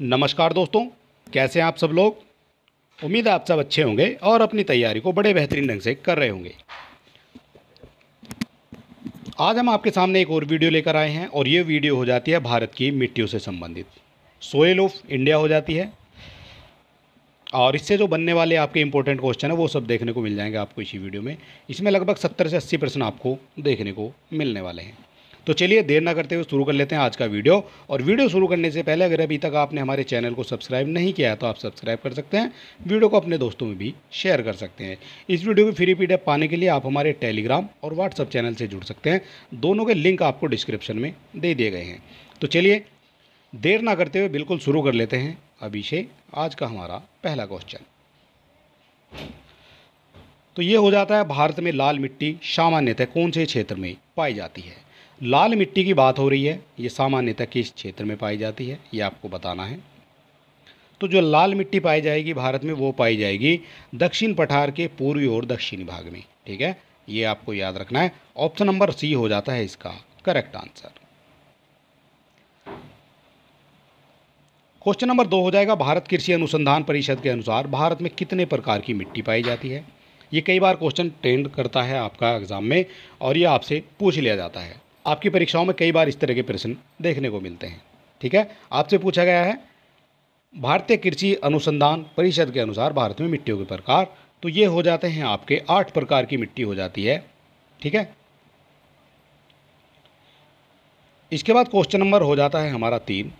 नमस्कार दोस्तों कैसे हैं आप सब लोग उम्मीद है आप सब अच्छे होंगे और अपनी तैयारी को बड़े बेहतरीन ढंग से कर रहे होंगे आज हम आपके सामने एक और वीडियो लेकर आए हैं और ये वीडियो हो जाती है भारत की मिट्टियों से संबंधित सोयल ऑफ इंडिया हो जाती है और इससे जो बनने वाले आपके इंपॉर्टेंट क्वेश्चन है वो सब देखने को मिल जाएंगे आपको इसी वीडियो में इसमें लगभग सत्तर से अस्सी परसेंट आपको देखने को मिलने वाले हैं तो चलिए देर ना करते हुए शुरू कर लेते हैं आज का वीडियो और वीडियो शुरू करने से पहले अगर अभी तक आपने हमारे चैनल को सब्सक्राइब नहीं किया है तो आप सब्सक्राइब कर सकते हैं वीडियो को अपने दोस्तों में भी शेयर कर सकते हैं इस वीडियो की फ्री पी पाने के लिए आप हमारे टेलीग्राम और व्हाट्सअप चैनल से जुड़ सकते हैं दोनों के लिंक आपको डिस्क्रिप्शन में दे दिए गए हैं तो चलिए देर ना करते हुए बिल्कुल शुरू कर लेते हैं अभी से आज का हमारा पहला क्वेश्चन तो ये हो जाता है भारत में लाल मिट्टी सामान्यतः कौन से क्षेत्र में पाई जाती है लाल मिट्टी की बात हो रही है ये सामान्यतः किस क्षेत्र में पाई जाती है ये आपको बताना है तो जो लाल मिट्टी पाई जाएगी भारत में वो पाई जाएगी दक्षिण पठार के पूर्वी और दक्षिणी भाग में ठीक है ये आपको याद रखना है ऑप्शन नंबर सी हो जाता है इसका करेक्ट आंसर क्वेश्चन नंबर दो हो जाएगा भारत कृषि अनुसंधान परिषद के अनुसार भारत में कितने प्रकार की मिट्टी पाई जाती है ये कई बार क्वेश्चन ट्रेंड करता है आपका एग्जाम में और ये आपसे पूछ लिया जाता है आपकी परीक्षाओं में कई बार इस तरह के प्रश्न देखने को मिलते हैं ठीक है आपसे पूछा गया है भारतीय कृषि अनुसंधान परिषद के अनुसार भारत में मिट्टियों के प्रकार तो ये हो जाते हैं आपके आठ प्रकार की मिट्टी हो जाती है ठीक है इसके बाद क्वेश्चन नंबर हो जाता है हमारा तीन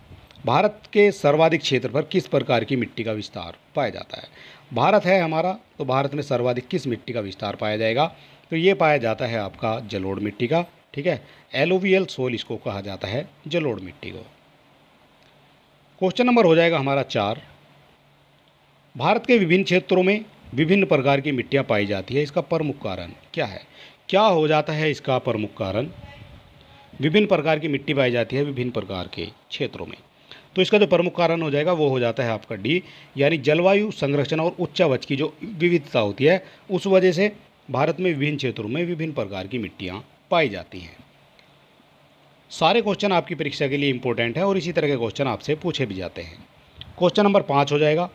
भारत के सर्वाधिक क्षेत्र पर किस प्रकार की मिट्टी का विस्तार पाया जाता है भारत है हमारा तो भारत में सर्वाधिक किस मिट्टी का विस्तार पाया जाएगा तो ये पाया जाता है आपका जलोड़ मिट्टी का ठीक है एलोवियल सोल इसको कहा जाता है जलोड़ मिट्टी को क्वेश्चन नंबर हो जाएगा हमारा चार भारत के विभिन्न क्षेत्रों में विभिन्न प्रकार की मिट्टियाँ पाई जाती है इसका प्रमुख कारण क्या है क्या हो जाता है इसका प्रमुख कारण विभिन्न प्रकार की मिट्टी पाई जाती है विभिन्न प्रकार के क्षेत्रों में तो इसका जो प्रमुख कारण हो जाएगा वो हो जाता है आपका डी यानी जलवायु संरक्षण और उच्चावच की जो विविधता होती है उस वजह से भारत में विभिन्न क्षेत्रों में विभिन्न प्रकार की मिट्टियाँ पाई जाती हैं सारे क्वेश्चन आपकी परीक्षा के लिए इंपॉर्टेंट हैं और इसी तरह के क्वेश्चन आपसे पूछे भी जाते हैं क्वेश्चन नंबर पाँच हो जाएगा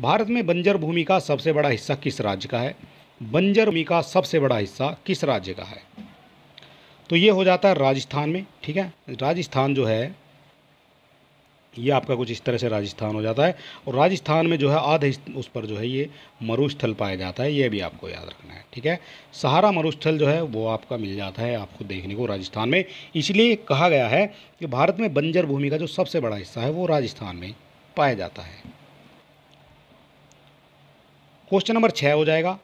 भारत में बंजर भूमि का सबसे बड़ा हिस्सा किस राज्य का है बंजर भूमि का सबसे बड़ा हिस्सा किस राज्य का है तो ये हो जाता है राजस्थान में ठीक है राजस्थान जो है ये आपका कुछ इस तरह से राजस्थान हो जाता है और राजस्थान में जो है आधे उस पर जो है ये मरुस्थल पाया जाता है ये भी आपको याद रखना है ठीक है सहारा मरुस्थल जो है वो आपका मिल जाता है आपको देखने को राजस्थान में इसलिए कहा गया है कि भारत में बंजर भूमि का जो सबसे बड़ा हिस्सा है वो राजस्थान में पाया जाता है क्वेश्चन नंबर छः हो जाएगा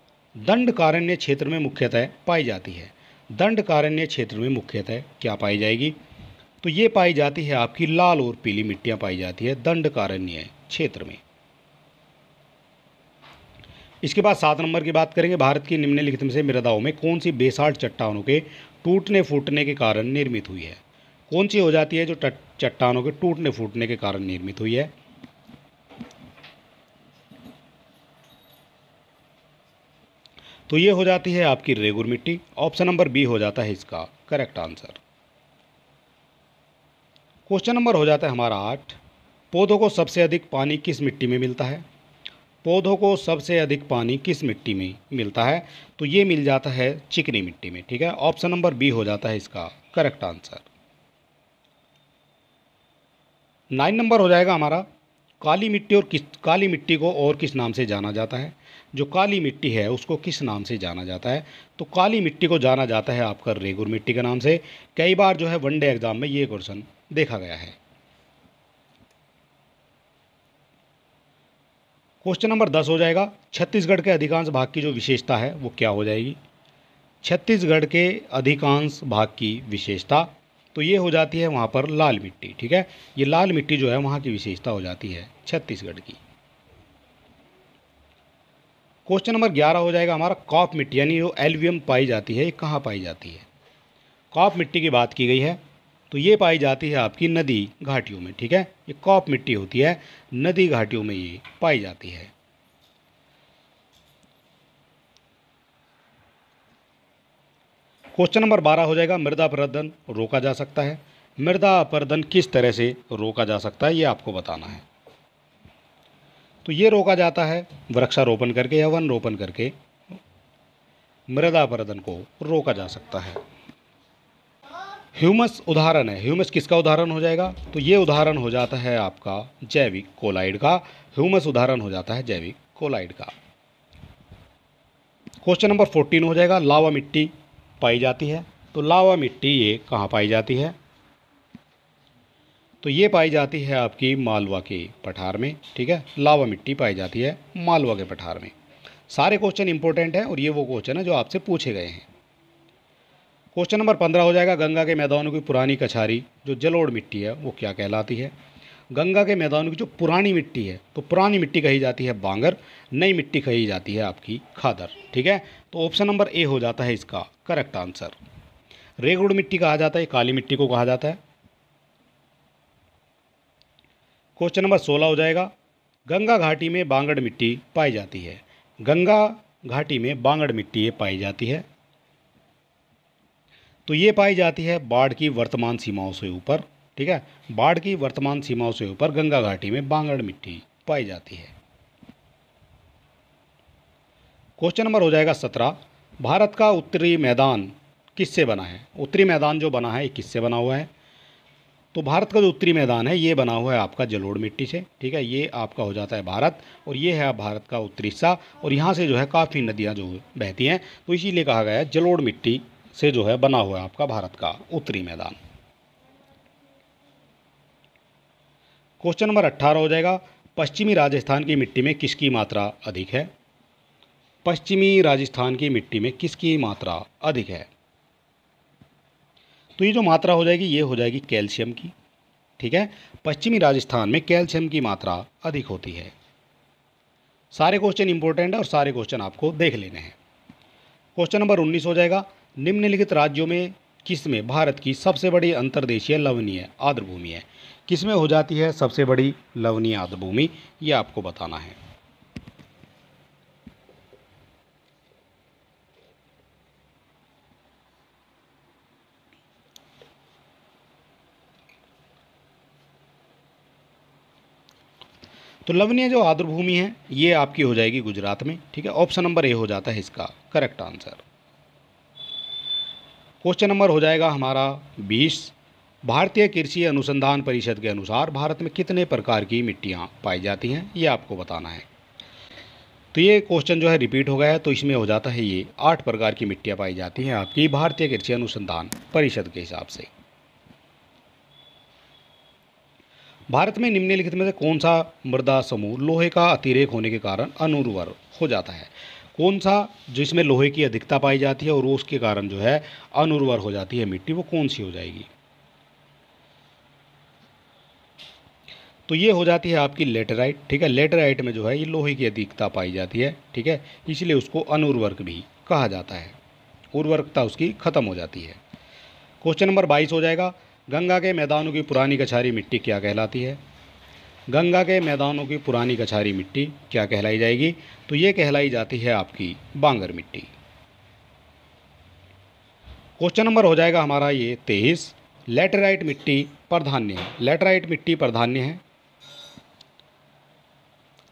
दंडकारण्य क्षेत्र में मुख्यतः पाई जाती है दंडकारण्य क्षेत्र में मुख्यतः क्या पाई जाएगी तो ये पाई जाती है आपकी लाल और पीली मिट्टियां पाई जाती है दंडकारण्य क्षेत्र में इसके बाद सात नंबर की बात करेंगे भारत की निम्नलिखित में से मृदाओं में कौन सी बेसाल्ट चट्टानों के टूटने फूटने के कारण निर्मित हुई है कौन सी हो जाती है जो चट्टानों के टूटने फूटने के कारण निर्मित हुई है तो ये हो जाती है आपकी रेगुर मिट्टी ऑप्शन नंबर बी हो जाता है इसका करेक्ट आंसर क्वेश्चन नंबर हो जाता है हमारा आठ पौधों को सबसे अधिक पानी किस मिट्टी में मिलता है पौधों को सबसे अधिक पानी किस मिट्टी में मिलता है तो ये मिल जाता है चिकनी मिट्टी में ठीक है ऑप्शन नंबर बी हो जाता है इसका करेक्ट आंसर नाइन नंबर हो जाएगा हमारा काली मिट्टी और किस काली मिट्टी को और किस नाम से जाना जाता है जो काली मिट्टी है उसको किस नाम से जाना जाता है तो काली मिट्टी को जाना जाता है आपका रेगुर मिट्टी के नाम से कई बार जो है वनडे एग्ज़ाम में ये क्वेश्चन देखा गया है क्वेश्चन नंबर दस हो जाएगा छत्तीसगढ़ के अधिकांश भाग की जो विशेषता है वो क्या हो जाएगी छत्तीसगढ़ के अधिकांश भाग की विशेषता तो ये हो जाती है वहाँ पर लाल मिट्टी ठीक है ये लाल मिट्टी जो है वहाँ की विशेषता हो जाती है छत्तीसगढ़ की क्वेश्चन नंबर ग्यारह हो जाएगा हमारा कॉप मिट्टी यानी जो एलवियम पाई जाती है ये कहाँ पाई जाती है कॉप मिट्टी की बात की गई है तो ये पाई जाती है आपकी नदी घाटियों में ठीक है ये कॉप मिट्टी होती है नदी घाटियों में ये पाई जाती है क्वेश्चन नंबर बारह हो जाएगा मृदा अपराधन रोका जा सकता है मृदा अपराधन किस तरह से रोका जा सकता है ये आपको बताना है तो ये रोका जाता है वृक्षारोपण करके या वन रोपण करके मृदा अपराधन को रोका जा सकता है ह्यूमस उदाहरण है ह्यूमस किसका उदाहरण हो जाएगा तो ये उदाहरण हो जाता है आपका जैविक कोलाइड का ह्यूमस उदाहरण हो जाता है जैविक कोलाइड का क्वेश्चन नंबर फोर्टीन हो जाएगा लावा मिट्टी पाई जाती है तो लावा मिट्टी ये कहाँ पाई जाती है तो ये पाई जाती है आपकी मालवा के पठार में ठीक है लावा मिट्टी पाई जाती है मालवा के पठार में सारे क्वेश्चन इंपॉर्टेंट हैं और ये वो क्वेश्चन है जो आपसे पूछे गए हैं क्वेश्चन नंबर पंद्रह हो जाएगा गंगा के मैदानों की पुरानी कछारी जो जलोड़ मिट्टी है वो क्या कहलाती है गंगा के मैदानों की जो पुरानी मिट्टी है तो पुरानी मिट्टी कही जाती है बांगर नई मिट्टी कही जाती है आपकी खादर ठीक है तो ऑप्शन नंबर ए हो जाता है इसका करेक्ट आंसर रेगुड़ मिट्टी कहा जाता है काली मिट्टी को कहा जाता है क्वेश्चन नंबर सोलह हो जाएगा गंगा घाटी में बांगड़ मिट्टी पाई जाती है गंगा घाटी में बांगड़ मिट्टी पाई जाती है तो ये पाई जाती है बाढ़ की वर्तमान सीमाओं से ऊपर ठीक है बाढ़ की वर्तमान सीमाओं से ऊपर गंगा घाटी में बांगड़ मिट्टी पाई जाती है क्वेश्चन नंबर हो जाएगा सत्रह भारत का उत्तरी मैदान किससे बना है उत्तरी मैदान जो बना है ये किससे बना हुआ है तो भारत का जो उत्तरी मैदान है ये बना हुआ है आपका जलोड़ मिट्टी से ठीक है ये आपका हो जाता है भारत और ये है भारत का उत्तरी हिस्सा और यहाँ से जो है काफ़ी नदियाँ जो बहती हैं तो इसीलिए कहा गया है जलोड़ मिट्टी से जो है बना हुआ है आपका भारत का उत्तरी मैदान क्वेश्चन नंबर अट्ठारह हो जाएगा पश्चिमी राजस्थान की मिट्टी में किसकी मात्रा अधिक है पश्चिमी राजस्थान की मिट्टी में किसकी मात्रा अधिक है तो ये जो मात्रा हो जाएगी ये हो जाएगी कैल्शियम की ठीक है पश्चिमी राजस्थान में कैल्शियम की मात्रा अधिक होती है सारे क्वेश्चन इंपॉर्टेंट है और सारे क्वेश्चन आपको देख लेने हैं क्वेश्चन नंबर 19 हो जाएगा निम्नलिखित राज्यों में किसमें भारत की सबसे बड़ी अंतर्देशीय लवणीय आर्द्रभूमि है किसमें हो जाती है सबसे बड़ी लवणीय आर्द्रभूमि ये आपको बताना है तो लवणीय जो आर्द्रभूमि है ये आपकी हो जाएगी गुजरात में ठीक है ऑप्शन नंबर ए हो जाता है इसका करेक्ट आंसर क्वेश्चन नंबर हो जाएगा हमारा बीस भारतीय कृषि अनुसंधान परिषद के अनुसार भारत में कितने प्रकार की मिट्टियाँ पाई जाती हैं ये आपको बताना है तो ये क्वेश्चन जो है रिपीट हो गया है तो इसमें हो जाता है ये आठ प्रकार की मिट्टियाँ पाई जाती हैं आपकी भारतीय कृषि अनुसंधान परिषद के हिसाब से भारत में निम्नलिखित में से कौन सा मृदा समूह लोहे का अतिरेक होने के कारण अनुर्वर हो जाता है कौन सा जिसमें लोहे की अधिकता पाई जाती है और उसके कारण जो है अनुर्वर हो जाती है मिट्टी वो कौन सी हो जाएगी तो ये हो जाती है आपकी लेटेराइट ठीक है लेटेराइट में जो है ये लोहे की अधिकता पाई जाती है ठीक है इसलिए उसको अनुर्वरक भी कहा जाता है उर्वरकता उसकी खत्म हो जाती है क्वेश्चन नंबर बाईस हो जाएगा गंगा के मैदानों की पुरानी कछारी मिट्टी क्या कहलाती है गंगा के मैदानों की पुरानी कछारी मिट्टी क्या कहलाई जाएगी तो ये कहलाई जाती है आपकी बांगर मिट्टी क्वेश्चन नंबर हो जाएगा हमारा ये तेईस लेटराइट मिट्टी प्रधान्य है लेटराइट मिट्टी प्रधान्य है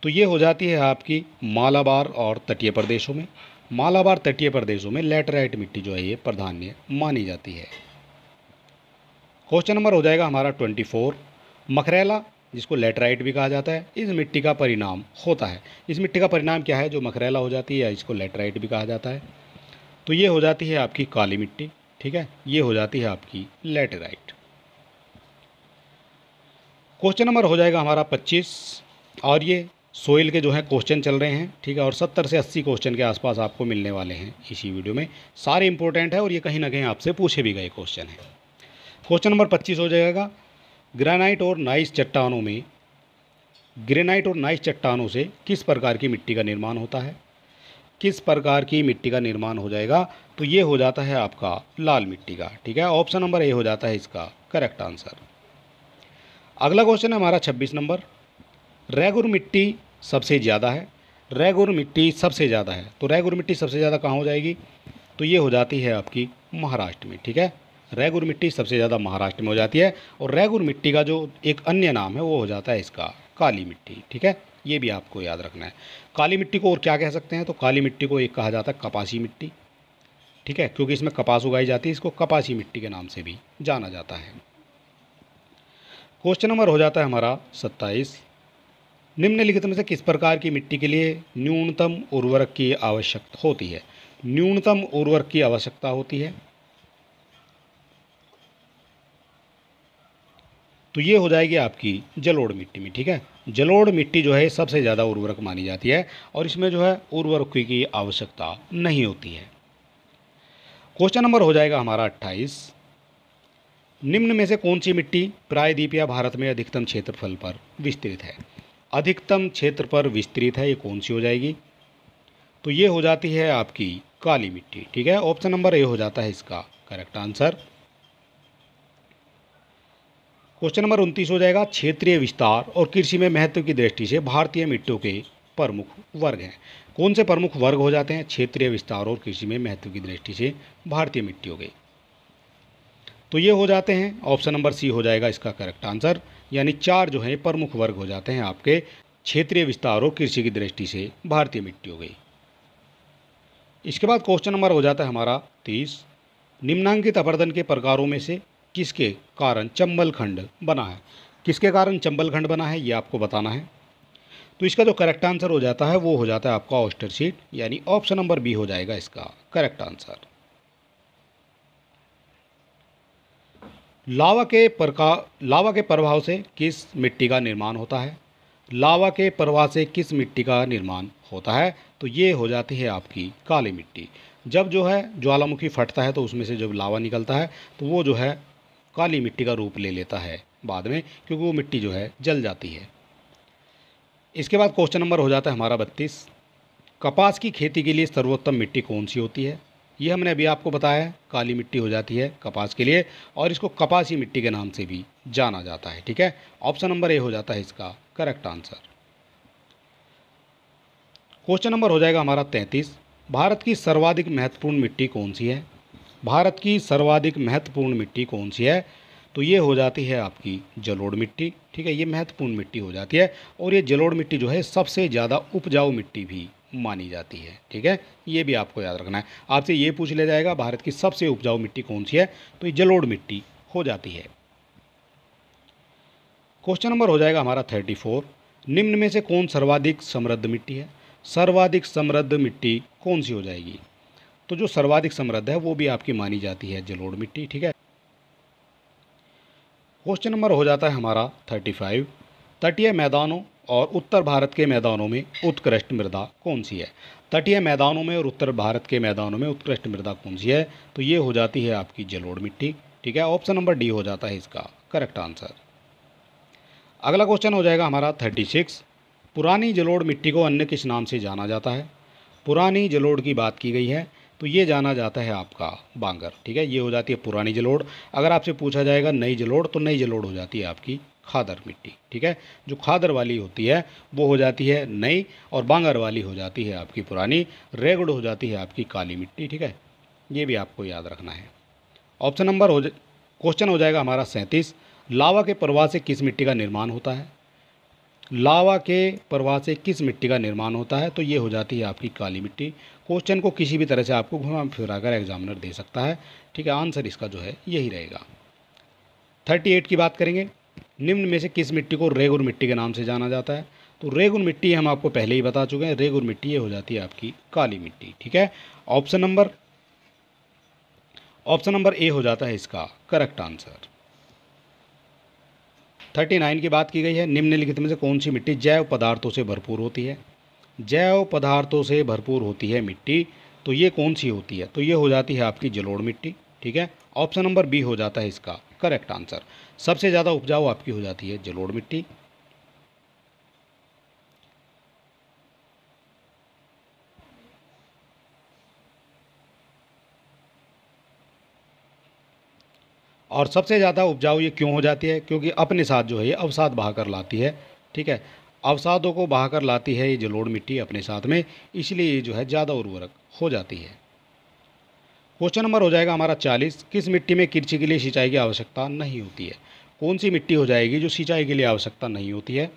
तो ये हो जाती है आपकी मालाबार और तटीय प्रदेशों में मालाबार तटीय प्रदेशों में लेटराइट मिट्टी जो है ये प्रधान्य मानी जाती है क्वेश्चन नंबर हो जाएगा हमारा ट्वेंटी फोर मखरेला जिसको लेटराइट भी कहा जाता है इस मिट्टी का परिणाम होता है इस मिट्टी का परिणाम क्या है जो मखरेला हो जाती है इसको लेटराइट भी कहा जाता है तो ये हो जाती है आपकी काली मिट्टी ठीक है ये हो जाती है आपकी लेटराइट क्वेश्चन नंबर हो जाएगा हमारा पच्चीस और ये सोइल के जो है क्वेश्चन चल रहे हैं ठीक है और 70 से 80 क्वेश्चन के आसपास आपको मिलने वाले हैं इसी वीडियो में सारे इंपॉर्टेंट है और ये कहीं ना कहीं आपसे पूछे भी गए क्वेश्चन हैं क्वेश्चन नंबर 25 हो जाएगा ग्रेनाइट और नाइस चट्टानों में ग्रेनाइट और नाइस चट्टानों से किस प्रकार की मिट्टी का निर्माण होता है किस प्रकार की मिट्टी का निर्माण हो जाएगा तो ये हो जाता है आपका लाल मिट्टी का ठीक है ऑप्शन नंबर ए हो जाता है इसका करेक्ट आंसर अगला क्वेश्चन है हमारा छब्बीस नंबर रेगुर मिट्टी सबसे ज़्यादा है रेगुर मिट्टी सबसे ज़्यादा है तो रेगुर मिट्टी सबसे ज़्यादा कहाँ हो जाएगी तो ये हो जाती है आपकी महाराष्ट्र में ठीक है रैगुर मिट्टी सबसे ज़्यादा महाराष्ट्र में हो जाती है और रैगुर मिट्टी का जो एक अन्य नाम है वो हो जाता है इसका काली मिट्टी ठीक है ये भी आपको याद रखना है काली मिट्टी को और क्या कह सकते हैं तो काली मिट्टी को एक कहा जाता है कपासी मिट्टी ठीक है क्योंकि इसमें कपास उगाई जाती है इसको कपासी मिट्टी के नाम से भी जाना जाता है क्वेश्चन नंबर हो जाता है हमारा सत्ताईस निम्नलिखित में से किस प्रकार की मिट्टी के लिए न्यूनतम उर्वरक की आवश्यकता होती है न्यूनतम उर्वरक की आवश्यकता होती है तो ये हो जाएगी आपकी जलोड़ मिट्टी में ठीक है जलोड़ मिट्टी जो है सबसे ज़्यादा उर्वरक मानी जाती है और इसमें जो है उर्वरक की आवश्यकता नहीं होती है क्वेश्चन नंबर हो जाएगा हमारा अट्ठाईस निम्न में से कौन सी मिट्टी प्रायद्वीप या भारत में अधिकतम क्षेत्रफल पर विस्तृत है अधिकतम क्षेत्र पर विस्तृत है ये कौन सी हो जाएगी तो ये हो जाती है आपकी काली मिट्टी ठीक है ऑप्शन नंबर ए हो जाता है इसका करेक्ट आंसर क्वेश्चन नंबर उनतीस हो जाएगा क्षेत्रीय विस्तार और कृषि में महत्व की दृष्टि से भारतीय मिट्टों के प्रमुख वर्ग हैं कौन से प्रमुख वर्ग हो जाते हैं क्षेत्रीय विस्तार और कृषि में महत्व की दृष्टि से भारतीय मिट्टियों के तो ये हो जाते हैं ऑप्शन नंबर सी हो जाएगा इसका करेक्ट आंसर यानी चार जो है प्रमुख वर्ग हो जाते हैं आपके क्षेत्रीय विस्तार और कृषि की दृष्टि से भारतीय हो के इसके बाद क्वेश्चन नंबर हो जाता है हमारा तीस निम्नांकित अपर्दन के प्रकारों में से किसके कारण चंबल खंड बना है किसके कारण चंबल खंड बना है ये आपको बताना है तो इसका जो करेक्ट आंसर हो जाता है वो हो जाता है आपका ऑस्टर शीट यानी ऑप्शन नंबर बी हो जाएगा इसका करेक्ट आंसर लावा के प्रका लावा के प्रभाव से किस मिट्टी का निर्माण होता है लावा के प्रवाह से किस मिट्टी का निर्माण होता है तो ये हो जाती है आपकी काली मिट्टी जब जो है ज्वालामुखी फटता है तो उसमें से जब लावा निकलता है तो वो जो है काली मिट्टी का रूप ले लेता है बाद में क्योंकि वो मिट्टी जो है जल जाती है इसके बाद क्वेश्चन नंबर हो जाता है हमारा बत्तीस कपास की खेती के लिए सर्वोत्तम मिट्टी कौन सी होती है ये हमने अभी आपको बताया है काली मिट्टी हो जाती है कपास के लिए और इसको कपासी मिट्टी के नाम से भी जाना जाता है ठीक है ऑप्शन नंबर ए हो जाता है इसका करेक्ट आंसर क्वेश्चन नंबर हो जाएगा हमारा तैंतीस भारत की सर्वाधिक महत्वपूर्ण मिट्टी कौन सी है भारत की सर्वाधिक महत्वपूर्ण मिट्टी कौन सी है तो ये हो जाती है आपकी जलोड़ मिट्टी ठीक है ये महत्वपूर्ण मिट्टी हो जाती है और ये जलोड़ मिट्टी जो है सबसे ज़्यादा उपजाऊ मिट्टी भी मानी जाती है ठीक है ये भी आपको याद रखना है आपसे ये पूछ लिया जाएगा भारत की सबसे उपजाऊ मिट्टी कौन सी है तो ये जलोड़ मिट्टी हो जाती है क्वेश्चन नंबर हो जाएगा हमारा थर्टी फोर निम्न में से कौन सर्वाधिक समृद्ध मिट्टी है सर्वाधिक समृद्ध मिट्टी कौन सी हो जाएगी तो जो सर्वाधिक समृद्ध है वो भी आपकी मानी जाती है जलोड़ मिट्टी ठीक है क्वेश्चन नंबर हो जाता है हमारा थर्टी फाइव तटीय मैदानों और उत्तर भारत के मैदानों में उत्कृष्ट मृदा कौन सी है तटीय मैदानों में और उत्तर भारत के मैदानों में उत्कृष्ट मृदा कौन सी है तो ये हो जाती है आपकी जलोड़ मिट्टी ठीक है ऑप्शन नंबर डी हो जाता है इसका करेक्ट आंसर अगला क्वेश्चन हो जाएगा हमारा थर्टी सिक्स पुरानी जलोड़ मिट्टी को अन्य किस नाम से जाना जाता है पुरानी जलोड़ की बात की गई है तो ये जाना जाता है आपका बांगर ठीक है ये हो जाती है पुरानी जलोड़ अगर आपसे पूछा जाएगा नई जलोड़ तो नई जलोड़ हो जाती है आपकी खादर मिट्टी ठीक है जो खादर वाली होती है वो हो जाती है नई और बांगर वाली हो जाती है आपकी पुरानी रेगुड़ हो जाती है आपकी काली मिट्टी ठीक है ये भी आपको याद रखना है ऑप्शन नंबर हो क्वेश्चन हो जाएगा हमारा सैंतीस लावा के प्रवाह से किस मिट्टी का निर्माण होता है लावा के प्रवाह से किस मिट्टी का निर्माण होता है तो ये हो जाती है आपकी काली मिट्टी क्वेश्चन को किसी भी तरह से आपको घुमा फिरा कर एग्जामिनर दे सकता है ठीक है आंसर इसका जो है यही रहेगा थर्टी एट की बात करेंगे निम्न में से किस मिट्टी को रेगुर मिट्टी के नाम से जाना जाता है तो रेगुर मिट्टी हम आपको पहले ही बता चुके हैं रेगुर मिट्टी ये हो जाती है आपकी काली मिट्टी ठीक है option number option number A हो जाता है इसका करेक्ट आंसर थर्टी नाइन की बात की गई है निम्नलिखित में से कौन सी मिट्टी जैव पदार्थों से भरपूर होती है जैव पदार्थों से भरपूर होती है मिट्टी तो ये कौन सी होती है तो ये हो जाती है आपकी जलोड़ मिट्टी ठीक है ऑप्शन नंबर बी हो जाता है इसका करेक्ट आंसर सबसे ज़्यादा उपजाऊ आपकी हो जाती है जलोड़ मिट्टी और सबसे ज़्यादा उपजाऊ ये क्यों हो जाती है क्योंकि अपने साथ जो है ये अवसाद बहा कर लाती है ठीक है अवसादों को बहाकर लाती है ये जलोड़ मिट्टी अपने साथ में इसलिए ये जो है ज़्यादा उर्वरक हो जाती है क्वेश्चन नंबर हो जाएगा हमारा चालीस किस मिट्टी में कृषि के लिए सिंचाई की आवश्यकता नहीं होती है कौन सी मिट्टी हो जाएगी जो सिंचाई के लिए आवश्यकता नहीं होती है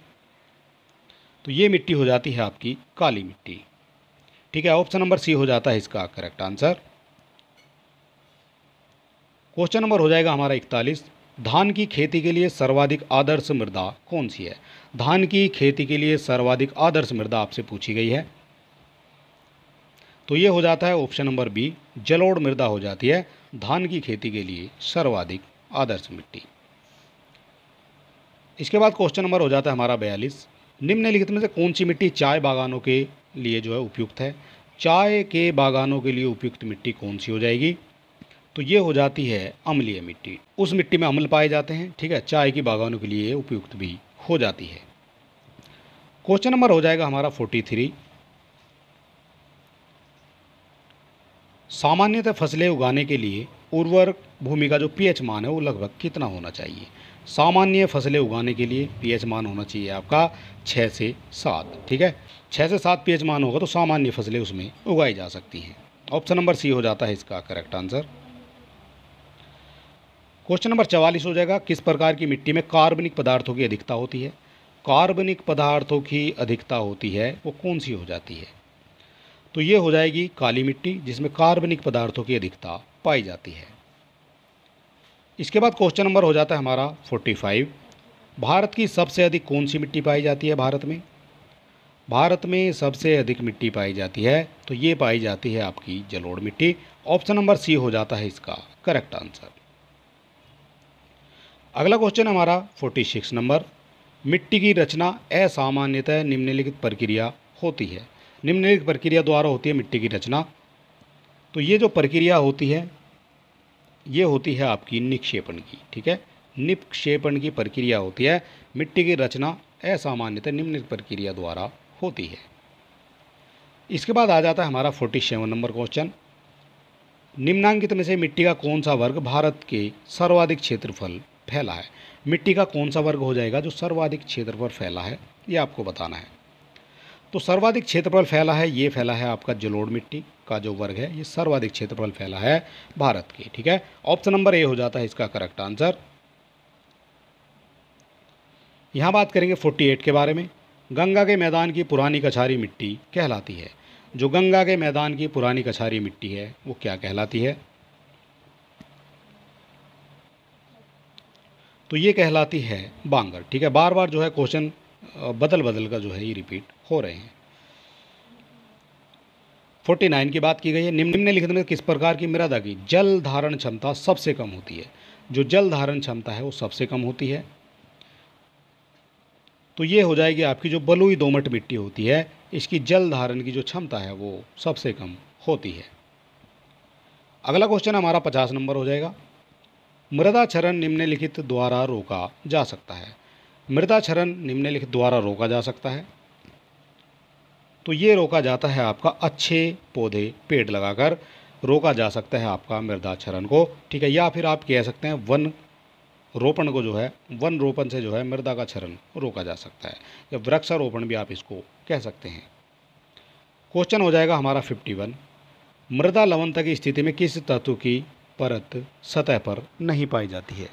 तो ये मिट्टी हो जाती है आपकी काली मिट्टी ठीक है ऑप्शन नंबर सी हो जाता है इसका करेक्ट आंसर क्वेश्चन नंबर हो जाएगा हमारा इकतालीस धान की खेती के लिए सर्वाधिक आदर्श मृदा कौन सी है धान की खेती के लिए सर्वाधिक आदर्श मृदा आपसे पूछी गई है तो ये हो जाता है ऑप्शन नंबर बी जलोड़ मृदा हो जाती है धान की खेती के लिए सर्वाधिक आदर्श मिट्टी इसके बाद क्वेश्चन नंबर हो जाता है हमारा बयालीस निम्नलिखित में से कौन सी मिट्टी चाय बागानों के लिए जो है उपयुक्त है चाय के बागानों के लिए उपयुक्त मिट्टी कौन सी हो जाएगी तो ये हो जाती है अम्लीय मिट्टी उस मिट्टी में अम्ल पाए जाते हैं ठीक है चाय की बागानों के लिए उपयुक्त भी हो जाती है क्वेश्चन नंबर हो जाएगा हमारा फोर्टी थ्री सामान्यतः फसलें उगाने के लिए उर्वरक भूमि का जो पीएच मान है वो लगभग कितना होना चाहिए सामान्य फसलें उगाने के लिए पीएच मान होना चाहिए आपका छः से सात ठीक है छः से सात पीएच मान होगा तो सामान्य फसलें उसमें उगाई जा सकती हैं ऑप्शन नंबर सी हो जाता है इसका करेक्ट आंसर क्वेश्चन नंबर चवालीस हो जाएगा किस प्रकार की मिट्टी में कार्बनिक पदार्थों की अधिकता होती है कार्बनिक पदार्थों की अधिकता होती है वो कौन सी हो जाती है तो ये हो जाएगी काली मिट्टी जिसमें कार्बनिक पदार्थों की अधिकता पाई जाती है इसके बाद क्वेश्चन नंबर हो जाता है हमारा 45 भारत की सबसे अधिक कौन सी मिट्टी पाई जाती है भारत में भारत में सबसे अधिक मिट्टी पाई जाती है तो ये पाई जाती है आपकी जलोड़ मिट्टी ऑप्शन नंबर सी हो जाता है इसका करेक्ट आंसर अगला क्वेश्चन हमारा 46 नंबर मिट्टी की रचना असामान्यतः निम्नलिखित प्रक्रिया होती है निम्नलिखित प्रक्रिया द्वारा होती है मिट्टी की रचना तो ये जो प्रक्रिया होती है ये होती है आपकी निक्षेपण की ठीक है निक्षेपण की प्रक्रिया होती है मिट्टी की रचना असामान्यतः निम्नलिखित प्रक्रिया द्वारा होती है इसके बाद आ जाता है हमारा फोर्टी सेवन नंबर क्वेश्चन निम्नांकित में से मिट्टी का कौन सा वर्ग भारत के सर्वाधिक क्षेत्रफल फैला है मिट्टी का कौन सा वर्ग हो जाएगा जो सर्वाधिक क्षेत्र पर फैला है ये आपको बताना है तो सर्वाधिक क्षेत्रफल फैला है ये फैला है आपका जलोड़ मिट्टी का जो वर्ग है ये सर्वाधिक क्षेत्रफल फैला है भारत की ठीक है ऑप्शन नंबर ए हो जाता है इसका करेक्ट आंसर यहाँ बात करेंगे 48 के बारे में गंगा के मैदान की पुरानी कछारी मिट्टी कहलाती है जो गंगा के मैदान की पुरानी कछारी मिट्टी है वो क्या कहलाती है तो ये कहलाती है बांगर ठीक है बार बार जो है क्वेश्चन बदल बदल कर जो है ये रिपीट हो रहे हैं फोर्टी नाइन की बात की गई है निम्न लिखित में किस प्रकार की मृदा की जल धारण क्षमता सबसे कम होती है जो जल धारण क्षमता है वो सबसे कम होती है तो ये हो जाएगी आपकी जो बलुई दोमट मिट्टी होती है इसकी जल धारण की जो क्षमता है वो सबसे कम होती है अगला क्वेश्चन हमारा पचास नंबर हो जाएगा मृदा क्षरण निम्नलिखित द्वारा रोका जा सकता है मृदा क्षरण निम्नलिखित द्वारा रोका जा सकता है तो ये रोका जाता है आपका अच्छे पौधे पेड़ लगाकर रोका जा सकता है आपका मृदा क्षरण को ठीक है या फिर आप कह सकते हैं वन रोपण को जो है वन रोपण से जो है मृदा का क्षरण रोका जा सकता है या वृक्षारोपण भी आप इसको कह सकते हैं क्वेश्चन हो जाएगा हमारा 51 मृदा लवणता की स्थिति में किस तत्व की परत सतह पर नहीं पाई जाती है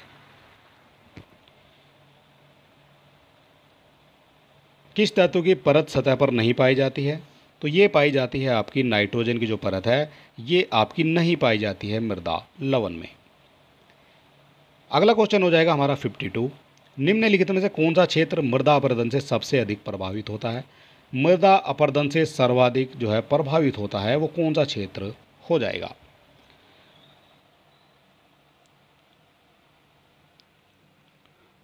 किस धातु की परत सतह पर नहीं पाई जाती है तो ये पाई जाती है आपकी नाइट्रोजन की जो परत है ये आपकी नहीं पाई जाती है मृदा लवण में अगला क्वेश्चन हो जाएगा हमारा 52 निम्नलिखित में से कौन सा क्षेत्र मृदा अपरदन से सबसे अधिक प्रभावित होता है मृदा अपरदन से सर्वाधिक जो है प्रभावित होता है वो कौन सा क्षेत्र हो जाएगा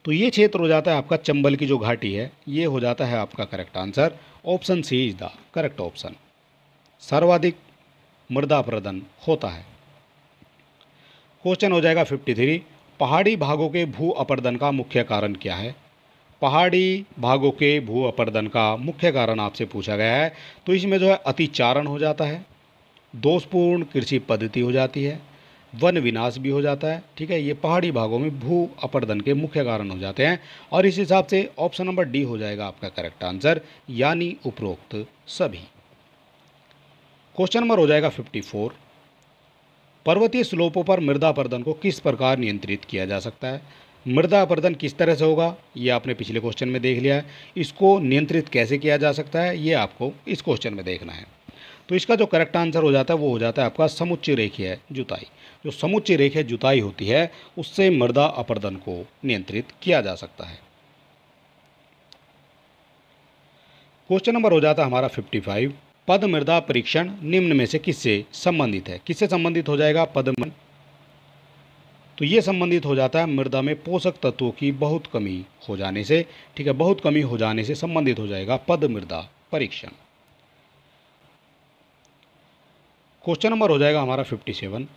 तो ये क्षेत्र हो जाता है आपका चंबल की जो घाटी है ये हो जाता है आपका correct answer option C is the correct option सर्वाधिक मृदा प्रदन होता है क्वेश्चन हो जाएगा 53 पहाड़ी भागों के भू अपर्दन का मुख्य कारण क्या है पहाड़ी भागों के भू अपर्दन का मुख्य कारण आपसे पूछा गया है तो इसमें जो है अतिचारण हो जाता है दोषपूर्ण कृषि पद्धति हो जाती है वन विनाश भी हो जाता है ठीक है ये पहाड़ी भागों में भू अपर्दन के मुख्य कारण हो जाते हैं और इस हिसाब से ऑप्शन नंबर डी हो जाएगा आपका करेक्ट आंसर यानी उपरोक्त सभी क्वेश्चन नंबर हो जाएगा 54 पर्वतीय स्लोपों पर मृदा अपर्दन को किस प्रकार नियंत्रित किया जा सकता है मृदा अपर्दन किस तरह से होगा ये आपने पिछले क्वेश्चन में देख लिया है इसको नियंत्रित कैसे किया जा सकता है ये आपको इस क्वेश्चन में देखना है तो इसका जो करेक्ट आंसर हो जाता है वो हो जाता है आपका समुच्चय रेखीय जुताई जो समुच्चय रेखीय जुताई होती है उससे मृदा अपर्दन को नियंत्रित किया जा सकता है क्वेश्चन नंबर हो जाता है हमारा 55 पद मृदा परीक्षण निम्न में से किससे संबंधित है किससे संबंधित हो जाएगा पद तो ये संबंधित हो जाता है मृदा में पोषक तत्वों की बहुत कमी हो जाने से ठीक है बहुत कमी हो जाने से संबंधित हो जाएगा पद मृदा परीक्षण क्वेश्चन नंबर हो जाएगा हमारा फिफ्टी सेवन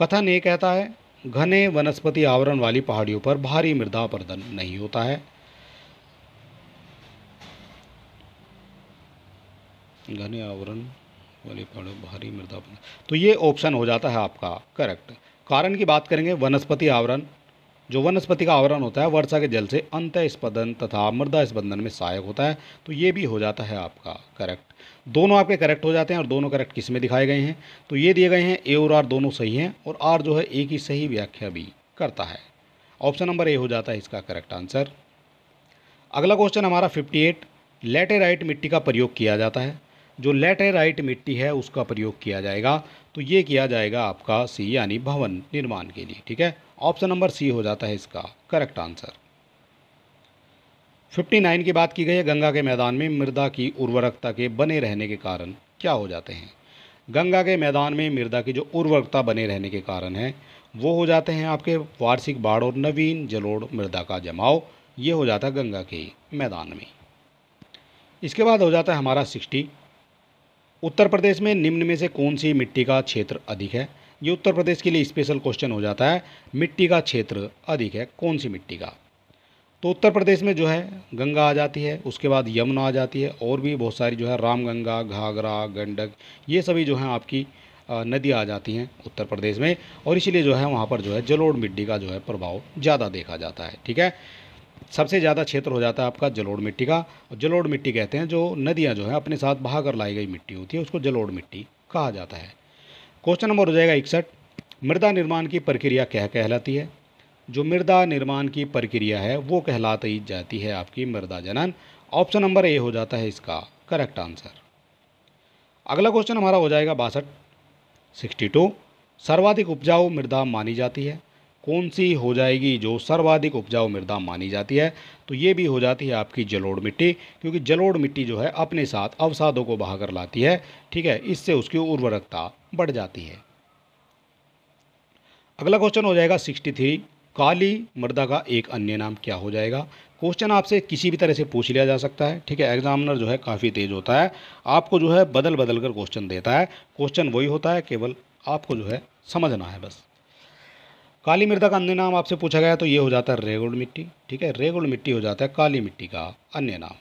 कथन ये कहता है घने वनस्पति आवरण वाली पहाड़ियों पर भारी मृदा प्रदन नहीं होता है घने आवरण वाली पहाड़ियों भारी मृदा प्रदन तो ये ऑप्शन हो जाता है आपका करेक्ट कारण की बात करेंगे वनस्पति आवरण जो वनस्पति का आवरण होता है वर्षा के जल से अंत स्पंदन तथा मृदा स्पंदन में सहायक होता है तो ये भी हो जाता है आपका करेक्ट दोनों आपके करेक्ट हो जाते हैं और दोनों करेक्ट किस में दिखाए गए हैं तो ये दिए गए हैं ए और आर दोनों सही हैं और आर जो है ए की सही व्याख्या भी करता है ऑप्शन नंबर ए हो जाता है इसका करेक्ट आंसर अगला क्वेश्चन हमारा फिफ्टी एट लेटेराइट मिट्टी का प्रयोग किया जाता है जो लेटेराइट मिट्टी है उसका प्रयोग किया जाएगा तो ये किया जाएगा आपका सी यानी भवन निर्माण के लिए ठीक है ऑप्शन नंबर सी हो जाता है इसका करेक्ट आंसर 59 की बात की गई है गंगा के मैदान में मृदा की उर्वरकता के बने रहने के कारण क्या हो जाते हैं गंगा के मैदान में मृदा की जो उर्वरकता बने रहने के कारण है वो हो जाते हैं आपके वार्षिक बाढ़ और नवीन जलोड़ मृदा का जमाव ये हो जाता है गंगा के मैदान में इसके बाद हो जाता है हमारा सिक्सटी उत्तर प्रदेश में निम्न में से कौन सी मिट्टी का क्षेत्र अधिक है ये उत्तर प्रदेश के लिए स्पेशल क्वेश्चन हो जाता है मिट्टी का क्षेत्र अधिक है कौन सी मिट्टी का तो उत्तर प्रदेश में जो है गंगा आ जाती है उसके बाद यमुना आ जाती है और भी बहुत सारी जो है रामगंगा घाघरा गंडक ये सभी जो हैं आपकी नदियाँ आ जाती हैं उत्तर प्रदेश में और इसीलिए जो है वहाँ पर जो है जलोढ़ मिट्टी का जो है प्रभाव ज़्यादा देखा जाता है ठीक है सबसे ज़्यादा क्षेत्र हो जाता है आपका जलोड़ मिट्टी का और जलोड़ मिट्टी कहते हैं जो नदियाँ जो हैं अपने साथ बहा कर लाई गई मिट्टी होती है उसको जलोड़ मिट्टी कहा जाता है क्वेश्चन नंबर हो जाएगा इकसठ मृदा निर्माण की प्रक्रिया क्या कहलाती है जो मृदा निर्माण की प्रक्रिया है वो कहलाती जाती है आपकी मृदा जनन ऑप्शन नंबर ए हो जाता है इसका करेक्ट आंसर अगला क्वेश्चन हमारा हो जाएगा बासठ सिक्सटी टू सर्वाधिक उपजाऊ मृदा मानी जाती है कौन सी हो जाएगी जो सर्वाधिक उपजाऊ मृदा मानी जाती है तो ये भी हो जाती है आपकी जलोड़ मिट्टी क्योंकि जलोड़ मिट्टी जो है अपने साथ अवसादों को बहाकर लाती है ठीक है इससे उसकी उर्वरकता बढ़ जाती है अगला क्वेश्चन हो जाएगा सिक्सटी थ्री काली मृदा का एक अन्य नाम क्या हो जाएगा क्वेश्चन आपसे किसी भी तरह से पूछ लिया जा सकता है ठीक है एग्जामिनर जो है काफ़ी तेज़ होता है आपको जो है बदल बदल कर क्वेश्चन देता है क्वेश्चन वही होता है केवल आपको जो है समझना है बस काली मृदा का अन्य नाम आपसे पूछा गया तो ये हो जाता है रेगुड़ मिट्टी ठीक है रेगुड़ मिट्टी हो जाता है काली मिट्टी का अन्य नाम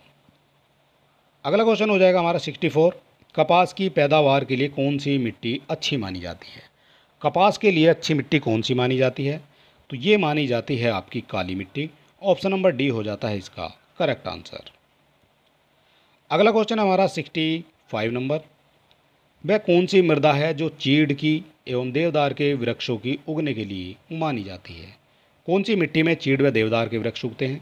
अगला क्वेश्चन हो जाएगा हमारा सिक्सटी फोर कपास की पैदावार के लिए कौन सी मिट्टी अच्छी मानी जाती है कपास के लिए अच्छी मिट्टी कौन सी मानी जाती है तो ये मानी जाती है आपकी काली मिट्टी ऑप्शन नंबर डी हो जाता है इसका करेक्ट आंसर अगला क्वेश्चन हमारा सिक्सटी फाइव नंबर वह कौन सी मृदा है जो चीड़ की एवं देवदार के वृक्षों की उगने के लिए मानी जाती है कौन सी मिट्टी में चीड़ व देवदार के वृक्ष उगते हैं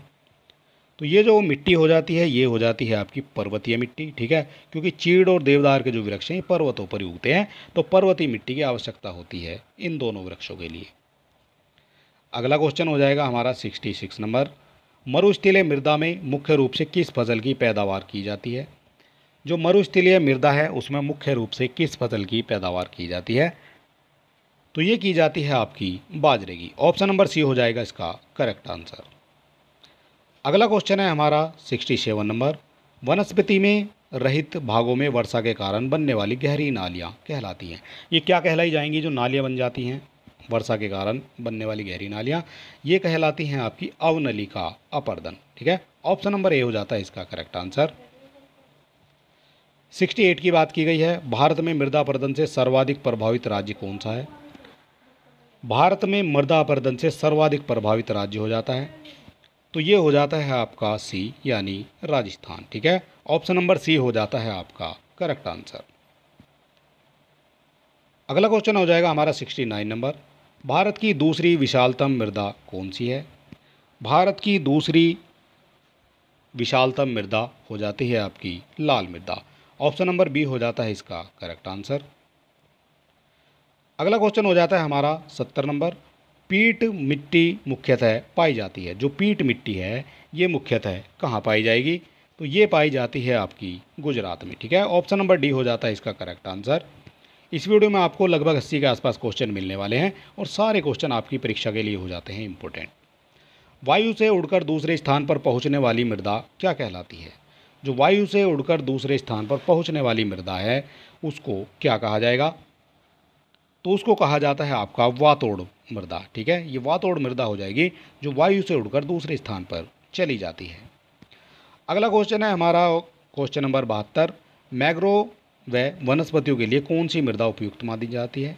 तो ये जो मिट्टी हो जाती है ये हो जाती है आपकी पर्वतीय मिट्टी ठीक है क्योंकि चीड़ और देवदार के जो वृक्ष हैं पर्वतों पर उगते हैं तो पर्वतीय मिट्टी की आवश्यकता होती है इन दोनों वृक्षों के लिए अगला क्वेश्चन हो जाएगा हमारा सिक्सटी सिक्स नंबर मरुस्थलीय मृदा में मुख्य रूप से किस फसल की पैदावार की जाती है जो मरुस्थलीय मृदा है उसमें मुख्य रूप से किस फसल की पैदावार की जाती है तो ये की जाती है आपकी बाजरे की ऑप्शन नंबर सी हो जाएगा इसका करेक्ट आंसर अगला क्वेश्चन है हमारा सिक्सटी सेवन नंबर वनस्पति में रहित भागों में वर्षा के कारण बनने वाली गहरी नालियाँ कहलाती हैं ये क्या कहलाई जाएंगी जो नालियाँ बन जाती हैं वर्षा के कारण बनने वाली गहरी नालियाँ ये कहलाती हैं आपकी अवनली का अपर्दन ठीक है ऑप्शन नंबर ए हो जाता है इसका करेक्ट आंसर 68 की बात की गई है भारत में मृदा अपरदन से सर्वाधिक प्रभावित राज्य कौन सा है भारत में मृदा अपरदन से सर्वाधिक प्रभावित राज्य हो जाता है तो ये हो जाता है आपका सी यानी राजस्थान ठीक है ऑप्शन नंबर सी हो जाता है आपका करेक्ट आंसर अगला क्वेश्चन हो जाएगा हमारा 69 नंबर भारत की दूसरी विशालतम मृदा कौन सी है भारत की दूसरी विशालतम मृदा हो जाती है आपकी लाल मृदा ऑप्शन नंबर बी हो जाता है इसका करेक्ट आंसर अगला क्वेश्चन हो जाता है हमारा सत्तर नंबर पीट मिट्टी मुख्यतः पाई जाती है जो पीट मिट्टी है ये मुख्यतः कहाँ पाई जाएगी तो ये पाई जाती है आपकी गुजरात में ठीक है ऑप्शन नंबर डी हो जाता है इसका करेक्ट आंसर इस वीडियो में आपको लगभग अस्सी के आसपास क्वेश्चन मिलने वाले हैं और सारे क्वेश्चन आपकी परीक्षा के लिए हो जाते हैं इंपॉर्टेंट वायु से उड़कर दूसरे स्थान पर पहुंचने वाली मृदा क्या कहलाती है जो वायु से उड़कर दूसरे स्थान पर पहुंचने वाली मृदा है उसको क्या कहा जाएगा तो उसको कहा जाता है आपका वातोड़ मृदा ठीक है ये वातोड़ मृदा हो जाएगी जो वायु से उड़कर दूसरे स्थान पर चली जाती है अगला क्वेश्चन है हमारा क्वेश्चन नंबर बहत्तर मैग्रो व वनस्पतियों के लिए कौन सी मृदा उपयुक्त मानी जाती है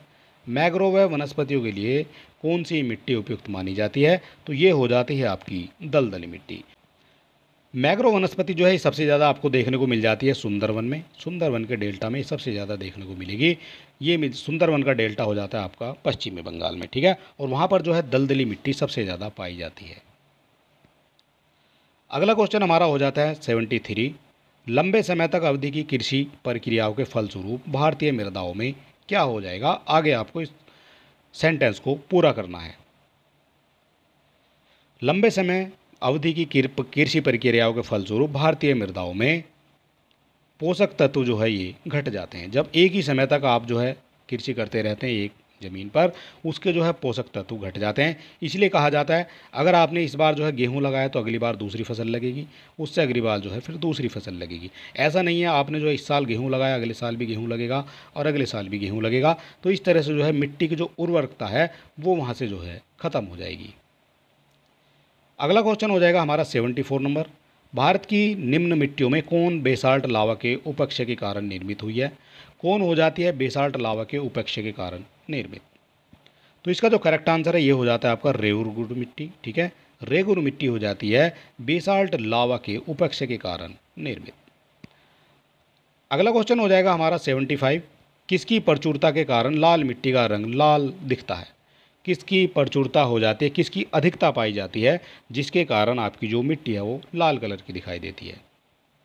मैग्रो व वनस्पतियों के लिए कौन सी मिट्टी उपयुक्त मानी जाती है तो ये हो जाती है आपकी दलदली मिट्टी मैग्रो वनस्पति जो है सबसे ज़्यादा आपको देखने को मिल जाती है सुंदरवन में सुंदरवन के डेल्टा में सबसे ज़्यादा देखने को मिलेगी ये सुंदरवन का डेल्टा हो जाता है आपका पश्चिमी बंगाल में ठीक है और वहाँ पर जो है दलदली मिट्टी सबसे ज़्यादा पाई जाती है अगला क्वेश्चन हमारा हो जाता है सेवेंटी थ्री लंबे समय तक अवधि की कृषि प्रक्रियाओं के फलस्वरूप भारतीय मृदाओं में क्या हो जाएगा आगे आपको इस सेंटेंस को पूरा करना है लंबे समय अवधि की कृषि प्रक्रियाओं के फलस्वरूप भारतीय मृदाओं में पोषक तत्व जो है ये घट जाते हैं जब एक ही समय तक आप जो है कृषि करते रहते हैं एक ज़मीन पर उसके जो है पोषक तत्व घट जाते हैं इसलिए कहा जाता है अगर आपने इस बार जो है गेहूं लगाया तो अगली बार दूसरी फसल लगेगी उससे अगली बार जो है फिर दूसरी फसल लगेगी ऐसा नहीं है आपने जो है इस साल गेहूं लगाया अगले साल भी गेहूं लगेगा और अगले साल भी गेहूं लगेगा तो इस तरह से जो है मिट्टी की जो उर्वरकता है वो वहाँ से जो है ख़त्म हो जाएगी अगला क्वेश्चन हो जाएगा हमारा सेवेंटी फोर नंबर भारत की निम्न मिट्टियों में कौन बेसाल्ट लावा के उपक्ष के कारण निर्मित हुई है कौन हो जाती है बेसाल्ट लावा के उपक्ष के कारण निर्मित तो इसका जो करेक्ट आंसर है ये हो जाता है आपका रेगुर मिट्टी ठीक है रेगुर मिट्टी हो जाती है बेसाल्ट लावा के उपक्ष के कारण निर्मित अगला क्वेश्चन हो जाएगा हमारा सेवेंटी फाइव किसकी प्रचुरता के कारण लाल मिट्टी का रंग लाल दिखता है किसकी प्रचुरता हो जाती है किसकी अधिकता पाई जाती है जिसके कारण आपकी जो मिट्टी है वो लाल कलर की दिखाई देती है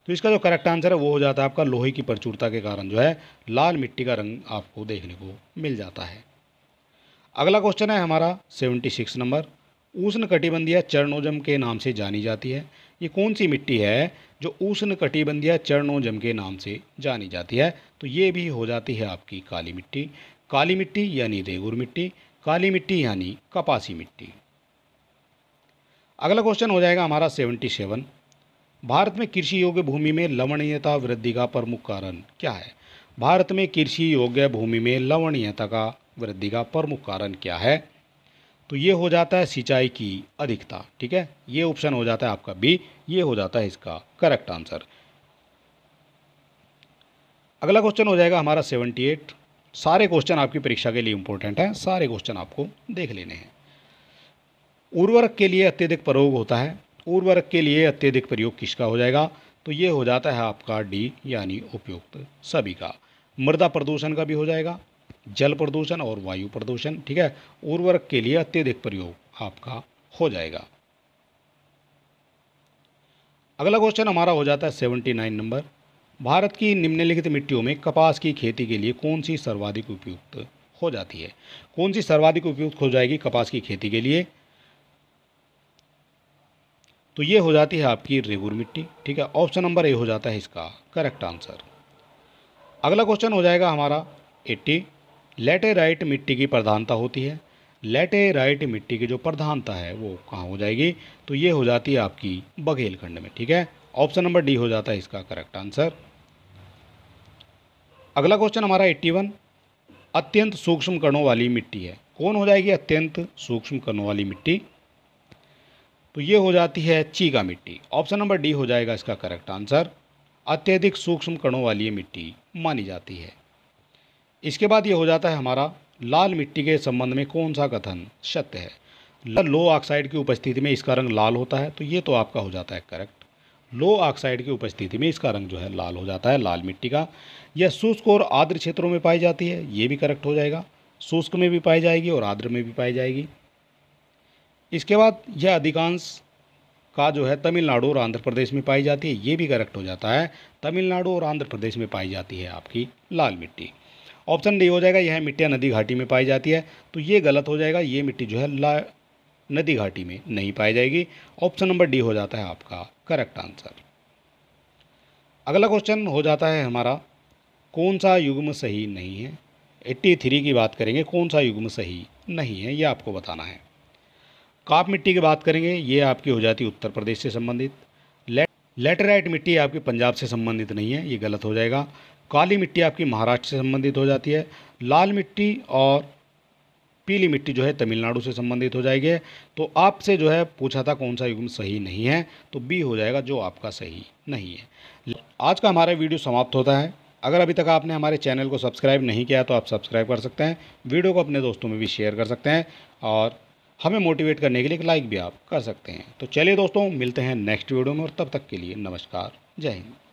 तो इसका जो करेक्ट आंसर है वो हो जाता है आपका लोहे की प्रचुरता के कारण जो है लाल मिट्टी का रंग आपको देखने को मिल जाता है अगला क्वेश्चन है हमारा सेवेंटी सिक्स नंबर उष्ण कटिबंधीय चरणोजम के नाम से जानी जाती है ये कौन सी मिट्टी है जो उष्ण कटिबंधीय चरणोजम के नाम से जानी जाती है तो ये भी हो जाती है आपकी काली मिट्टी काली मिट्टी यानी रेगुर मिट्टी काली मिट्टी यानी कपासी मिट्टी अगला क्वेश्चन हो जाएगा हमारा सेवनटी सेवन भारत में कृषि योग्य भूमि में लवणीयता वृद्धि का प्रमुख कारण क्या है भारत में कृषि योग्य भूमि में लवणीयता का वृद्धि का प्रमुख कारण क्या है तो ये हो जाता है सिंचाई की अधिकता ठीक है ये ऑप्शन हो जाता है आपका बी ये हो जाता है इसका करेक्ट आंसर अगला क्वेश्चन हो जाएगा हमारा सेवेंटी एट सारे क्वेश्चन आपकी परीक्षा के लिए इंपॉर्टेंट हैं सारे क्वेश्चन आपको देख लेने हैं उर्वरक के लिए अत्यधिक प्रयोग होता है उर्वरक के लिए अत्यधिक प्रयोग किसका हो जाएगा तो ये हो जाता है आपका डी यानी उपयुक्त सभी का मृदा प्रदूषण का भी हो जाएगा जल प्रदूषण और वायु प्रदूषण ठीक है उर्वरक के लिए अत्यधिक प्रयोग आपका हो जाएगा अगला क्वेश्चन हमारा हो जाता है सेवेंटी नाइन नंबर भारत की निम्नलिखित मिट्टियों में कपास की खेती के लिए कौन सी सर्वाधिक उपयुक्त हो जाती है कौन सी सर्वाधिक उपयुक्त हो जाएगी कपास की खेती के लिए तो ये हो जाती है आपकी रेगुर मिट्टी ठीक है ऑप्शन नंबर ए हो जाता है इसका करेक्ट आंसर अगला क्वेश्चन हो जाएगा हमारा एट्टी लेटेराइट मिट्टी की प्रधानता होती है लेटेराइट मिट्टी की जो प्रधानता है वो कहाँ हो जाएगी तो ये हो जाती है आपकी बघेलखंड में ठीक है ऑप्शन नंबर डी हो जाता है इसका करेक्ट आंसर अगला क्वेश्चन हमारा 81 अत्यंत सूक्ष्म कणों वाली मिट्टी है कौन हो जाएगी अत्यंत सूक्ष्म कणों वाली मिट्टी तो ये हो जाती है चीका मिट्टी ऑप्शन नंबर डी हो जाएगा इसका करेक्ट आंसर अत्यधिक सूक्ष्म कणों वाली मिट्टी मानी जाती है इसके बाद ये हो जाता है हमारा लाल मिट्टी के संबंध में कौन सा कथन सत्य है लो ऑक्साइड की उपस्थिति में इसका रंग लाल होता है तो ये तो आपका हो जाता है करेक्ट लो ऑक्साइड की उपस्थिति में इसका रंग जो है लाल हो जाता है लाल मिट्टी का यह शुष्क और आर्द्र क्षेत्रों में पाई जाती है ये भी करेक्ट हो जाएगा शुष्क में भी पाई जाएगी और आर्द्र में भी पाई जाएगी इसके बाद यह अधिकांश का जो है तमिलनाडु और आंध्र प्रदेश में पाई जाती है ये भी करेक्ट हो जाता है तमिलनाडु और आंध्र प्रदेश में पाई जाती है आपकी लाल मिट्टी ऑप्शन डी हो जाएगा यह मिट्टियाँ नदी घाटी में पाई जाती है तो ये गलत हो जाएगा ये मिट्टी जो है ला नदी घाटी में नहीं पाई जाएगी ऑप्शन नंबर डी हो जाता है आपका करेक्ट आंसर अगला क्वेश्चन हो जाता है हमारा कौन सा युग्म सही नहीं है एट्टी थ्री की बात करेंगे कौन सा युग्म सही नहीं है ये आपको बताना है काप मिट्टी की बात करेंगे ये आपकी हो जाती है उत्तर प्रदेश से संबंधित लेट लेटराइट मिट्टी आपकी पंजाब से संबंधित नहीं है ये गलत हो जाएगा काली मिट्टी आपकी महाराष्ट्र से संबंधित हो जाती है लाल मिट्टी और पीली मिट्टी जो है तमिलनाडु से संबंधित हो जाएगी तो आपसे जो है पूछा था कौन सा युग्म सही नहीं है तो बी हो जाएगा जो आपका सही नहीं है आज का हमारा वीडियो समाप्त होता है अगर अभी तक आपने हमारे चैनल को सब्सक्राइब नहीं किया तो आप सब्सक्राइब कर सकते हैं वीडियो को अपने दोस्तों में भी शेयर कर सकते हैं और हमें मोटिवेट करने के लिए लाइक भी आप कर सकते हैं तो चलिए दोस्तों मिलते हैं नेक्स्ट वीडियो में और तब तक के लिए नमस्कार जय हिंद